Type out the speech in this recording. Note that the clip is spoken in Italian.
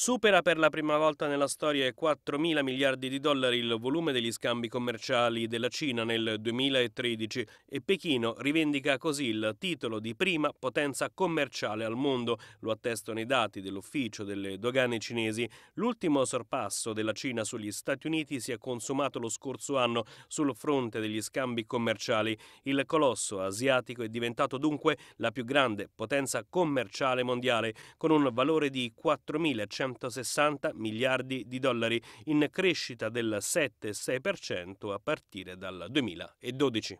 Supera per la prima volta nella storia i 4 mila miliardi di dollari il volume degli scambi commerciali della Cina nel 2013 e Pechino rivendica così il titolo di prima potenza commerciale al mondo, lo attestano i dati dell'ufficio delle dogane cinesi. L'ultimo sorpasso della Cina sugli Stati Uniti si è consumato lo scorso anno sul fronte degli scambi commerciali. Il colosso asiatico è diventato dunque la più grande potenza commerciale mondiale con un valore di 4.100 160 miliardi di dollari, in crescita del 7,6% a partire dal 2012.